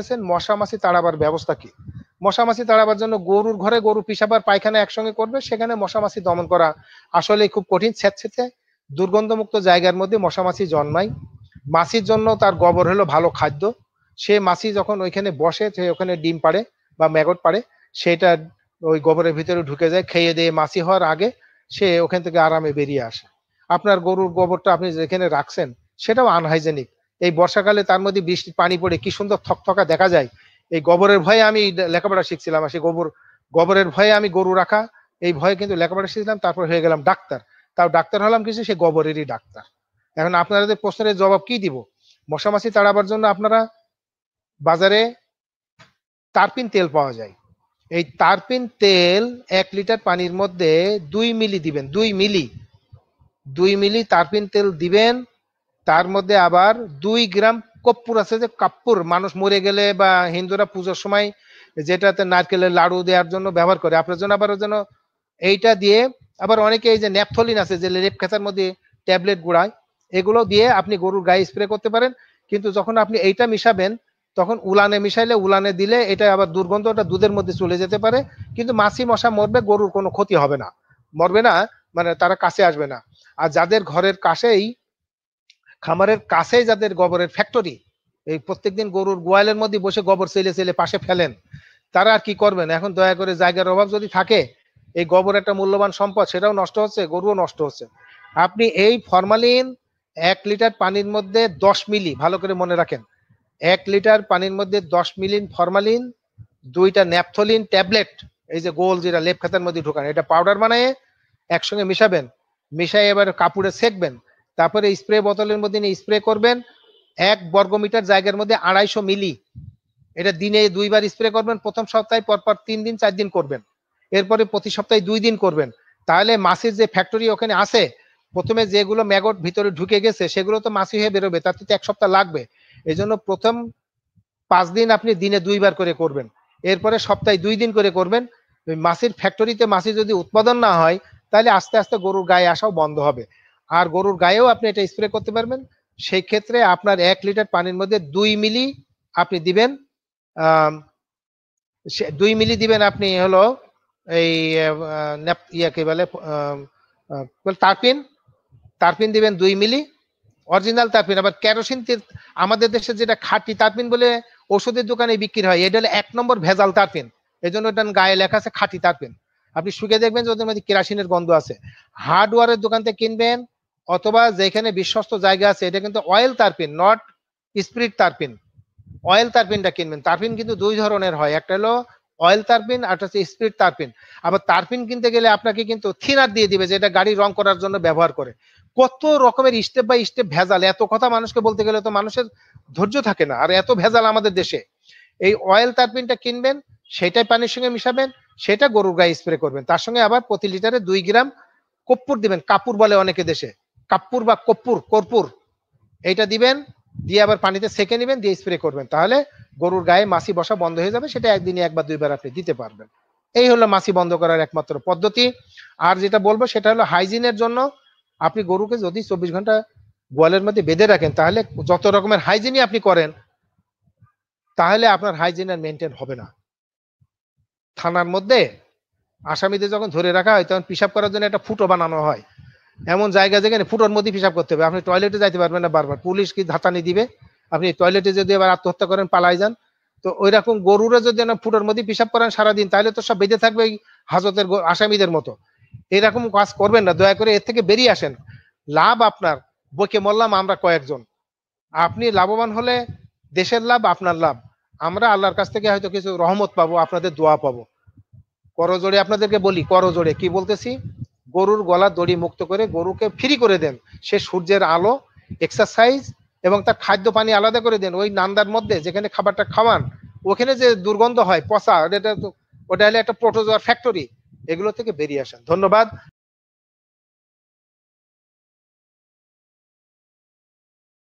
করেছেন মশা মাছি তাড়াবার ব্যবস্থা কি মশা মাছি তাড়াবার জন্য গরুর ঘরে গরু পিসাবার পায়খানা একসঙ্গে করবে সেখানে মশা মাছি দমন করা আসলে খুব কঠিন স্যাঁতস্যাঁতে দুর্গন্ধমুক্ত জায়গার মধ্যে মশা মাছি জন্মায় মাসির জন্য তার গোবর হলো ভালো খাদ্য সে মাসি যখন ওইখানে বসে সে ওখানে ডিম পারে বা ম্যাগট পারে সেটা ওই গোবরের ভিতরে ঢুকে যায় খেয়ে দিয়ে মাসি হওয়ার আগে সে ওখান থেকে আরামে বেরিয়ে আসে আপনার গরুর গোবরটা আপনি যেখানে রাখছেন সেটাও আনহাইজেনিক এই বর্ষাকালে তার মধ্যে বৃষ্টি পানি পড়ে কি সুন্দর থকথকা দেখা যায় এই গোবরের ভয়ে আমি লেখাপড়া শিখছিলাম আর সেই গোবর গোবরের ভয়ে আমি গরু রাখা এই ভয়ে কিন্তু লেখাপড়া শিখছিলাম তারপর হয়ে গেলাম ডাক্তার তাও ডাক্তার হলাম কিছু সে গোবরেরই ডাক্তার এখন আপনাদের প্রশ্নের জবাব কি দিব মশামাছি তাড়াবার জন্য আপনারা বাজারে তারপিন তেল পাওয়া যায় এই তারপিন তেল এক লিটার পানির মধ্যে দুই মিলি দিবেন দুই মিলি দুই মিলি তারপিন তেল দিবেন তার মধ্যে আবার দুই গ্রাম কপ্পুর আছে যে কাপ্পুর মানুষ মরে গেলে বা হিন্দুরা পুজোর সময় যেটাতে নারকেলের লাড়ু দেওয়ার জন্য ব্যবহার করে আপনার জন্য আবার জন্য এইটা দিয়ে আবার অনেকে এই যে ন্যাপথলিন আছে যে লেপ খেতার মধ্যে ট্যাবলেট গুঁড়ায় এগুলো দিয়ে আপনি গরুর গায়ে স্প্রে করতে পারেন কিন্তু যখন আপনি এইটা মিশাবেন তখন উলানে মিশাইলে উলানে দিলে এটা আবার দুর্গন্ধটা দুধের মধ্যে চলে যেতে পারে কিন্তু মাছি মশা মরবে গরুর কোনো ক্ষতি হবে না মরবে না মানে তারা কাছে আসবে না আর যাদের ঘরের কাছেই খামারের কাছে যাদের গোবরের ফ্যাক্টরি এই প্রত্যেকদিন গরুর গোয়ালের মধ্যে বসে গোবর সেলে ছেলে পাশে ফেলেন তারা আর কি করবেন এখন দয়া করে জায়গার অভাব যদি থাকে এই গোবর একটা মূল্যবান সম্পদ সেটাও নষ্ট হচ্ছে গরুও নষ্ট হচ্ছে আপনি এই ফরমালিন এক লিটার পানির মধ্যে দশ মিলি ভালো করে মনে রাখেন এক লিটার পানির মধ্যে দশ মিলিন ফরমালিন দুইটা ন্যাপথলিন ট্যাবলেট এই যে গোল যেটা লেপ খাতার মধ্যে ঢুকান এটা পাউডার বানায় একসঙ্গে মিশাবেন মিশাই এবার কাপড়ে সেকবেন তারপরে স্প্রে বোতলের মধ্যে নিয়ে স্প্রে করবেন এক বর্গমিটার জায়গার মধ্যে আড়াইশো মিলি এটা দিনে দুইবার স্প্রে করবেন প্রথম সপ্তাহে পরপর তিন দিন চার দিন করবেন এরপরে প্রতি সপ্তাহে দুই দিন করবেন তাহলে মাছের যে ফ্যাক্টরি ওখানে আছে প্রথমে যেগুলো ম্যাগট ভিতরে ঢুকে গেছে সেগুলো তো মাছি হয়ে বেরোবে তাতে তো এক সপ্তাহ লাগবে এই জন্য প্রথম পাঁচ দিন আপনি দিনে দুইবার করে করবেন এরপরে সপ্তাহে দুই দিন করে করবেন মাসির ফ্যাক্টরিতে মাছি যদি উৎপাদন না হয় তাহলে আস্তে আস্তে গরুর গায়ে আসাও বন্ধ হবে আর গরুর গায়েও আপনি এটা স্প্রে করতে পারবেন সেই ক্ষেত্রে আপনার এক লিটার পানির মধ্যে দুই মিলি আপনি দিবেন দুই মিলি দিবেন আপনি হলো এই ইয়াকে বলে তারপিন তারপিন দিবেন দুই মিলি অরিজিনাল তারপিন আবার কেরোসিন আমাদের দেশে যেটা খাঁটি তারপিন বলে ওষুধের দোকানে বিক্রি হয় এটা হলো এক নম্বর ভেজাল তারপিন এই জন্য এটা গায়ে লেখা আছে খাঁটি তারপিন আপনি শুকে দেখবেন যে ওদের মধ্যে কেরাসিনের গন্ধ আছে হার্ডওয়ারের দোকান থেকে কিনবেন অথবা যেখানে বিশ্বস্ত জায়গা আছে এটা কিন্তু অয়েল তারপিন নট স্পিরিট তারপিন অয়েল তারপিনটা কিনবেন তারপিন কিন্তু দুই ধরনের হয় একটা হলো অয়েল তারপিন আর হচ্ছে স্পিরিট তারপিন আবার তারপিন কিনতে গেলে আপনাকে কিন্তু থিনার দিয়ে দিবে যেটা গাড়ি রং করার জন্য ব্যবহার করে কত রকমের স্টেপ বাই স্টেপ ভেজাল এত কথা মানুষকে বলতে গেলে তো মানুষের ধৈর্য থাকে না আর এত ভেজাল আমাদের দেশে এই অয়েল তারপিনটা কিনবেন সেটাই পানির সঙ্গে মিশাবেন সেটা গরুর গায়ে স্প্রে করবেন তার সঙ্গে আবার প্রতি লিটারে দুই গ্রাম কপ্পুর দিবেন কাপুর বলে অনেকে দেশে কাপ্পুর বা কপুর কর্পুর এইটা দিবেন দিয়ে আবার পানিতে সেকে নেবেন দিয়ে স্প্রে করবেন তাহলে গরুর গায়ে মাছি বসা বন্ধ হয়ে যাবে সেটা একদিনে একবার দুইবার আপনি দিতে পারবেন এই হলো মাছি বন্ধ করার একমাত্র পদ্ধতি আর যেটা বলবো সেটা হলো হাইজিনের জন্য আপনি গরুকে যদি চব্বিশ ঘন্টা গোয়ালের মধ্যে বেঁধে রাখেন তাহলে যত রকমের হাইজিনই আপনি করেন তাহলে আপনার হাইজিন আর মেনটেন হবে না থানার মধ্যে আসামিদের যখন ধরে রাখা হয় তখন পিসাব করার জন্য একটা ফুটো বানানো হয় এমন জায়গা যেখানে ফুটোর মধ্যে পিসাব করতে হবে আপনি টয়লেটে যাইতে পারবেন না বারবার পুলিশ কি ধাতানি দিবে আপনি টয়লেটে যদি আবার আত্মহত্যা করেন পালাই যান তো ওই রকম গরুরা যদি না ফুটোর মধ্যে পিসাব করেন সারাদিন তাহলে তো সব বেঁধে থাকবে হাজতের আসামিদের মতো এরকম কাজ করবেন না দয়া করে এর থেকে বেরিয়ে আসেন লাভ আপনার বইকে মল্লাম আমরা কয়েকজন আপনি লাভবান হলে দেশের লাভ আপনার লাভ আমরা আল্লাহর কাছ থেকে হয়তো কিছু রহমত পাবো আপনাদের দোয়া পাবো করজোড়ে আপনাদেরকে বলি করজোড়ে কি বলতেছি গরুর গলা দড়ি মুক্ত করে গরুকে ফ্রি করে দেন সে সূর্যের আলো এক্সারসাইজ এবং তার খাদ্য পানি আলাদা করে দেন ওই নান্দার মধ্যে যেখানে খাবারটা খাওয়ান ওখানে যে দুর্গন্ধ হয় পচা তো ওটা হলে একটা প্রোটোজোয়ার ফ্যাক্টরি এগুলো থেকে বেরিয়ে আসেন ধন্যবাদ